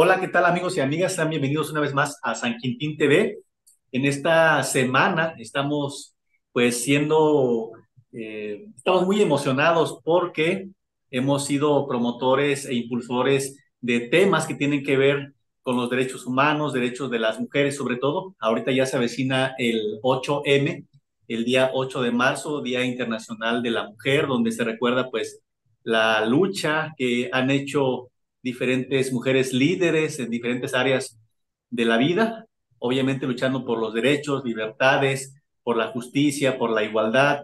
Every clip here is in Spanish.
Hola, ¿qué tal amigos y amigas? Sean bienvenidos una vez más a San Quintín TV. En esta semana estamos pues siendo, eh, estamos muy emocionados porque hemos sido promotores e impulsores de temas que tienen que ver con los derechos humanos, derechos de las mujeres sobre todo. Ahorita ya se avecina el 8M, el día 8 de marzo, Día Internacional de la Mujer, donde se recuerda pues la lucha que han hecho diferentes mujeres líderes en diferentes áreas de la vida, obviamente luchando por los derechos, libertades, por la justicia, por la igualdad.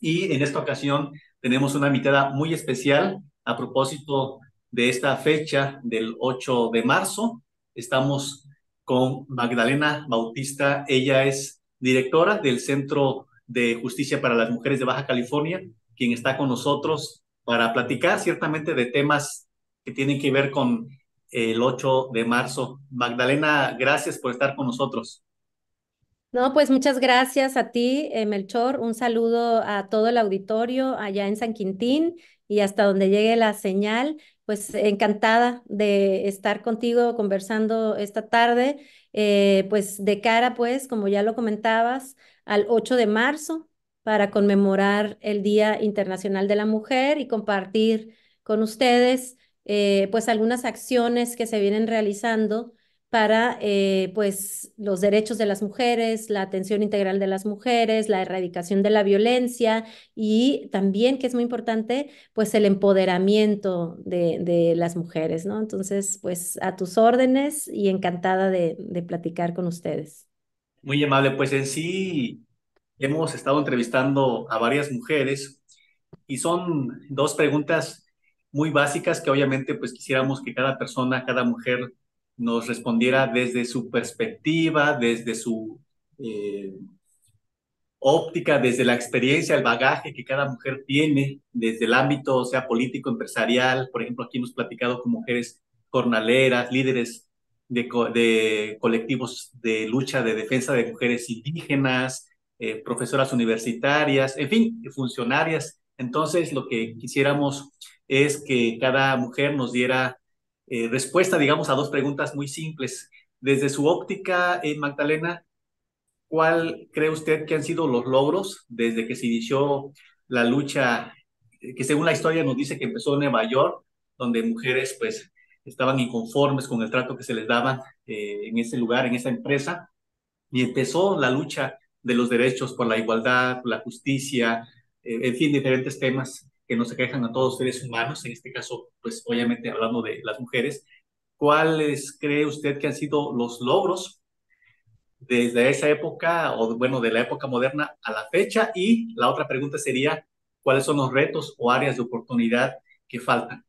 Y en esta ocasión tenemos una invitada muy especial a propósito de esta fecha del 8 de marzo. Estamos con Magdalena Bautista. Ella es directora del Centro de Justicia para las Mujeres de Baja California, quien está con nosotros para platicar ciertamente de temas que tienen que ver con el 8 de marzo. Magdalena, gracias por estar con nosotros. No, pues muchas gracias a ti, eh, Melchor. Un saludo a todo el auditorio allá en San Quintín y hasta donde llegue la señal. Pues encantada de estar contigo conversando esta tarde. Eh, pues de cara, pues, como ya lo comentabas, al 8 de marzo para conmemorar el Día Internacional de la Mujer y compartir con ustedes eh, pues algunas acciones que se vienen realizando para eh, pues los derechos de las mujeres, la atención integral de las mujeres, la erradicación de la violencia y también, que es muy importante, pues el empoderamiento de, las mujeres, ¿no? Entonces, pues a tus órdenes y encantada de, de platicar con ustedes. Muy amable, pues en sí hemos estado entrevistando a varias mujeres y son dos preguntas muy básicas que obviamente pues quisiéramos que cada persona, cada mujer nos respondiera desde su perspectiva, desde su eh, óptica, desde la experiencia, el bagaje que cada mujer tiene, desde el ámbito, sea, político, empresarial. Por ejemplo, aquí hemos platicado con mujeres jornaleras, líderes de, de colectivos de lucha de defensa de mujeres indígenas, eh, profesoras universitarias, en fin, funcionarias. Entonces, lo que quisiéramos es que cada mujer nos diera eh, respuesta, digamos, a dos preguntas muy simples. Desde su óptica, eh, Magdalena, ¿cuál cree usted que han sido los logros desde que se inició la lucha, eh, que según la historia nos dice que empezó en Nueva York, donde mujeres pues estaban inconformes con el trato que se les daba en ese lugar, en esa empresa, y empezó la lucha de los derechos por la igualdad, por la justicia, en fin, diferentes temas que nos quejan a todos seres humanos, en este caso, pues obviamente hablando de las mujeres, ¿cuáles cree usted que han sido los logros desde esa época, o bueno, de la época moderna a la fecha? Y la otra pregunta sería, ¿cuáles son los retos o áreas de oportunidad que faltan?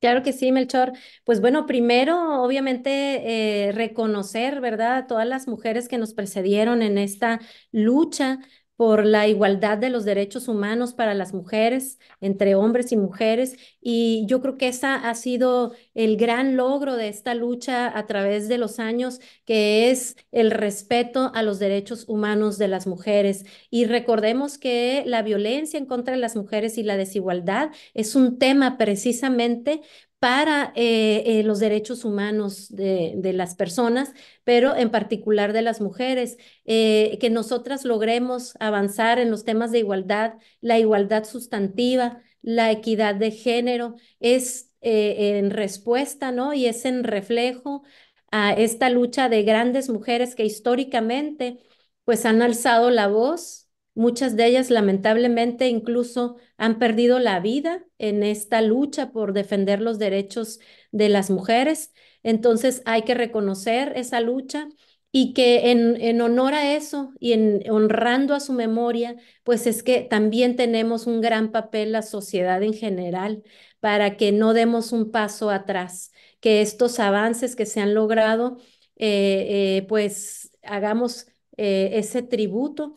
Claro que sí, Melchor. Pues bueno, primero, obviamente, eh, reconocer, ¿verdad?, a todas las mujeres que nos precedieron en esta lucha por la igualdad de los derechos humanos para las mujeres, entre hombres y mujeres. Y yo creo que esa ha sido el gran logro de esta lucha a través de los años, que es el respeto a los derechos humanos de las mujeres. Y recordemos que la violencia en contra de las mujeres y la desigualdad es un tema precisamente para eh, eh, los derechos humanos de, las personas, pero en particular de las mujeres, eh, que nosotras logremos avanzar en los temas de igualdad, la igualdad sustantiva, la equidad de género, es en respuesta, ¿no? Y es en reflejo a esta lucha de grandes mujeres que históricamente pues han alzado la voz Muchas de ellas lamentablemente incluso han perdido la vida en esta lucha por defender los derechos de las mujeres. Entonces hay que reconocer esa lucha y que en, honor a eso y en honrando a su memoria, pues es que también tenemos un gran papel la sociedad en general para que no demos un paso atrás, que estos avances que se han logrado, eh, eh, pues hagamos eh, ese tributo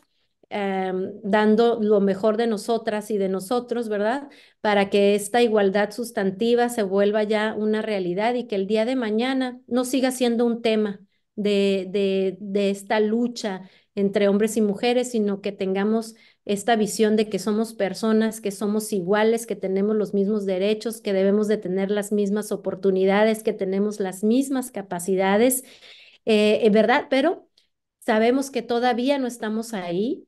Em, dando lo mejor de nosotras y de nosotros, ¿verdad? Para que esta igualdad sustantiva se vuelva ya una realidad y que el día de mañana no siga siendo un tema de, de, esta lucha entre hombres y mujeres, sino que tengamos esta visión de que somos personas, que somos iguales, que tenemos los mismos derechos, que debemos de tener las mismas oportunidades, que tenemos las mismas capacidades, eh, eh, ¿verdad? Pero sabemos que todavía no estamos ahí,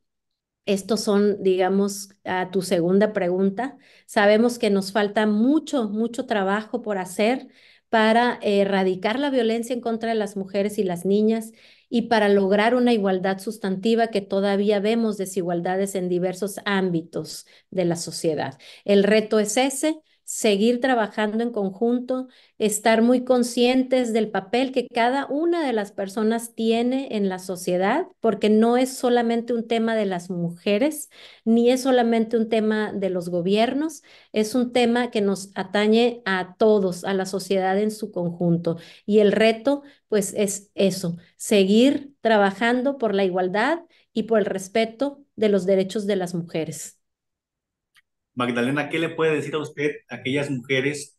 estos son, digamos, a tu segunda pregunta. Sabemos que nos falta mucho, mucho trabajo por hacer para eh, erradicar la violencia en contra de las mujeres y las niñas y para lograr una igualdad sustantiva que todavía vemos desigualdades en diversos ámbitos de la sociedad. El reto es ese, seguir trabajando en conjunto, estar muy conscientes del papel que cada una de las personas tiene en la sociedad, porque no es solamente un tema de las mujeres, ni es solamente un tema de los gobiernos, es un tema que nos atañe a todos, a la sociedad en su conjunto. Y el reto, pues, es eso, seguir trabajando por la igualdad y por el respeto de los derechos de las mujeres. Magdalena, ¿qué le puede decir a usted aquellas mujeres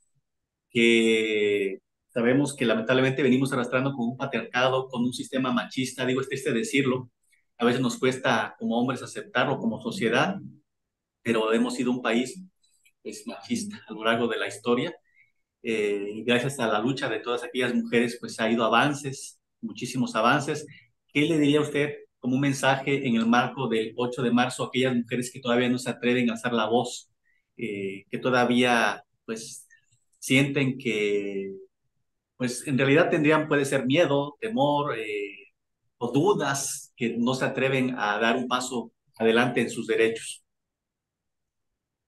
que sabemos que lamentablemente venimos arrastrando con un patriarcado, con un sistema machista? Digo, es triste decirlo, a veces nos cuesta como hombres aceptarlo como sociedad, pero hemos sido un país pues, machista a lo largo de la historia. Eh, y gracias a la lucha de todas aquellas mujeres, pues ha ido avances, muchísimos avances. ¿Qué le diría a usted como un mensaje en el marco del 8 de marzo a aquellas mujeres que todavía no se atreven a alzar la voz, eh, que todavía pues sienten que pues en realidad tendrían puede ser miedo, temor eh, o dudas que no se atreven a dar un paso adelante en sus derechos.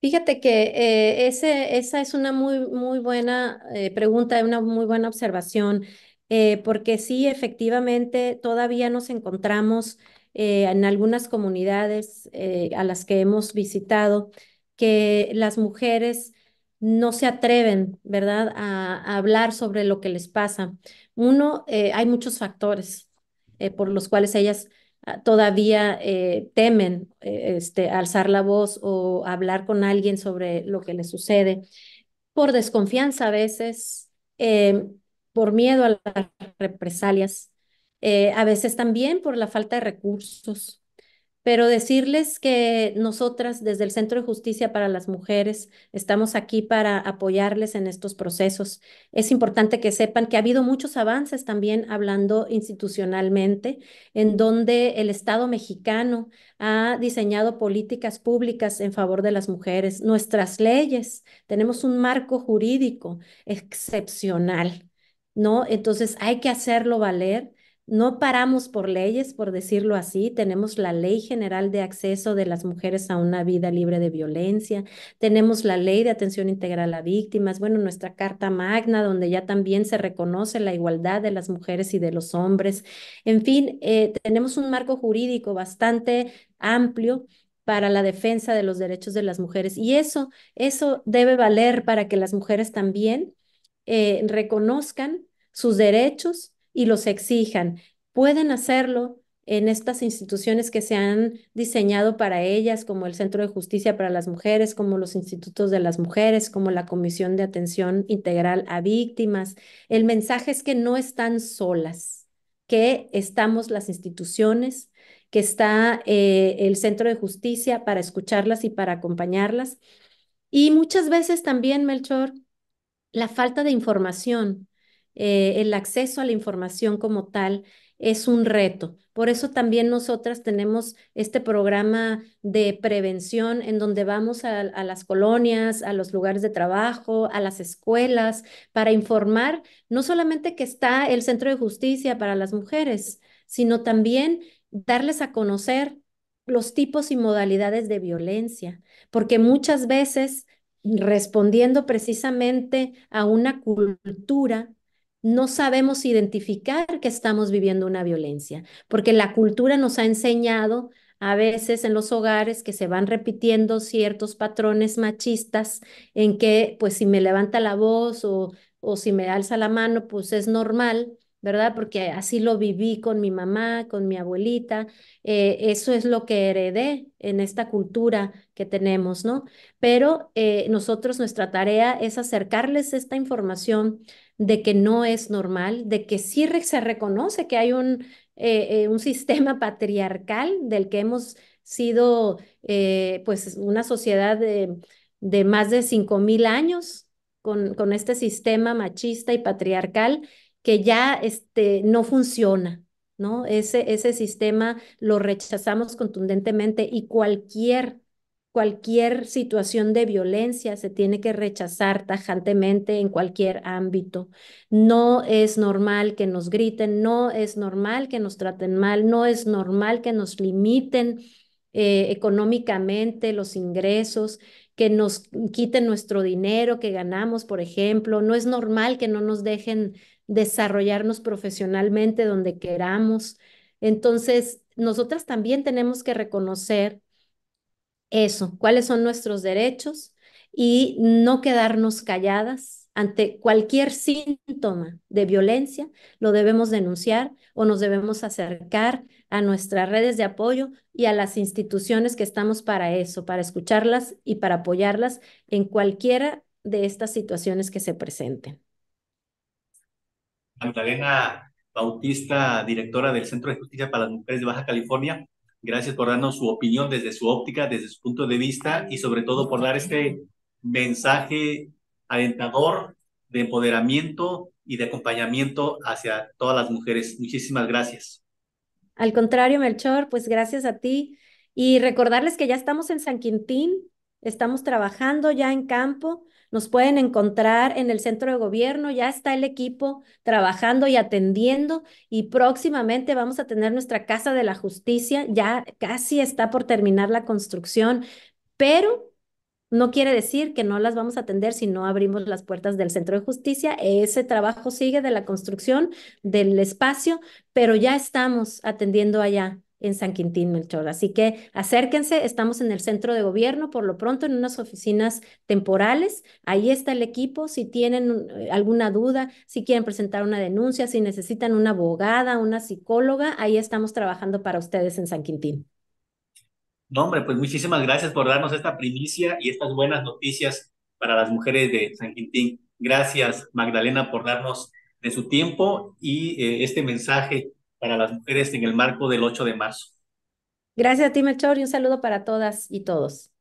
Fíjate que eh, ese, esa es una muy, muy buena pregunta, una muy buena observación. Eh, porque sí, efectivamente, todavía nos encontramos eh, en algunas comunidades eh, a las que hemos visitado que las mujeres no se atreven, ¿verdad?, a, hablar sobre lo que les pasa. Uno, hay muchos factores por los cuales ellas ah, todavía temen este, alzar la voz o hablar con alguien sobre lo que les sucede, por desconfianza a veces, em, por miedo a las represalias, eh, a veces también por la falta de recursos. Pero decirles que nosotras desde el Centro de Justicia para las Mujeres estamos aquí para apoyarles en estos procesos. Es importante que sepan que ha habido muchos avances también hablando institucionalmente, en donde el Estado mexicano ha diseñado políticas públicas en favor de las mujeres. Nuestras leyes, tenemos un marco jurídico excepcional ¿no? Entonces hay que hacerlo valer. No paramos por leyes, por decirlo así. Tenemos la Ley General de Acceso de las Mujeres a una Vida Libre de Violencia. Tenemos la Ley de Atención Integral a Víctimas. Bueno, nuestra Carta Magna, donde ya también se reconoce la igualdad de las mujeres y de los hombres. En fin, eh, tenemos un marco jurídico bastante amplio para la defensa de los derechos de las mujeres. Y eso, eso debe valer para que las mujeres también eh, reconozcan sus derechos y los exijan. Pueden hacerlo en estas instituciones que se han diseñado para ellas, como el Centro de Justicia para las Mujeres, como los Institutos de las Mujeres, como la Comisión de Atención Integral a Víctimas. El mensaje es que no están solas, que estamos las instituciones, que está eh, el Centro de Justicia para escucharlas y para acompañarlas. Y muchas veces también, Melchor, la falta de información, eh, el acceso a la información como tal es un reto. Por eso también nosotras tenemos este programa de prevención en donde vamos a, las colonias, a los lugares de trabajo, a las escuelas, para informar no solamente que está el Centro de Justicia para las Mujeres, sino también darles a conocer los tipos y modalidades de violencia, porque muchas veces respondiendo precisamente a una cultura, no sabemos identificar que estamos viviendo una violencia, porque la cultura nos ha enseñado a veces en los hogares que se van repitiendo ciertos patrones machistas en que pues si me levanta la voz o, o si me alza la mano pues es normal ¿verdad? Porque así lo viví con mi mamá, con mi abuelita. Eh, eso es lo que heredé en esta cultura que tenemos, ¿no? Pero eh, nosotros, nuestra tarea es acercarles esta información de que no es normal, de que sí se reconoce que hay un, eh, sistema patriarcal del que hemos sido, pues, una sociedad de, más de 5.000 años con este sistema machista y patriarcal que ya este, no funciona, ¿no? Ese, ese sistema lo rechazamos contundentemente y cualquier, cualquier situación de violencia se tiene que rechazar tajantemente en cualquier ámbito. No es normal que nos griten, no es normal que nos traten mal, no es normal que nos limiten eh, económicamente los ingresos que nos quiten nuestro dinero que ganamos, por ejemplo. No es normal que no nos dejen desarrollarnos profesionalmente donde queramos. Entonces, nosotras también tenemos que reconocer eso, cuáles son nuestros derechos y no quedarnos calladas ante cualquier síntoma de violencia, lo debemos denunciar o nos debemos acercar a nuestras redes de apoyo y a las instituciones que estamos para eso, para escucharlas y para apoyarlas en cualquiera de estas situaciones que se presenten. Magdalena Bautista, directora del Centro de Justicia para las Mujeres de Baja California. Gracias por darnos su opinión desde su óptica, desde su punto de vista y sobre todo por dar este mensaje alentador de empoderamiento y de acompañamiento hacia todas las mujeres. Muchísimas gracias. Al contrario, Melchor, pues gracias a ti. Y recordarles que ya estamos en San Quintín, Estamos trabajando ya en campo. Nos pueden encontrar en el centro de gobierno, ya está el equipo trabajando y atendiendo y próximamente vamos a tener nuestra Casa de la Justicia, ya casi está por terminar la construcción, pero no quiere decir que no las vamos a atender si no abrimos las puertas del centro de justicia. Ese trabajo sigue de la construcción del espacio, pero ya estamos atendiendo allá en San Quintín, Melchor. Así que acérquense, estamos en el centro de gobierno, por lo pronto en unas oficinas temporales. Ahí está el equipo. Si tienen eh, alguna duda, si quieren presentar una denuncia, si necesitan una abogada, una psicóloga, ahí estamos trabajando para ustedes en San Quintín. No, hombre, pues muchísimas gracias por darnos esta primicia y estas buenas noticias para las mujeres de San Quintín. Gracias, Magdalena, por darnos de su tiempo y eh, este mensaje para las mujeres en el marco del 8 de marzo. Gracias a ti, Melchor, y un saludo para todas y todos.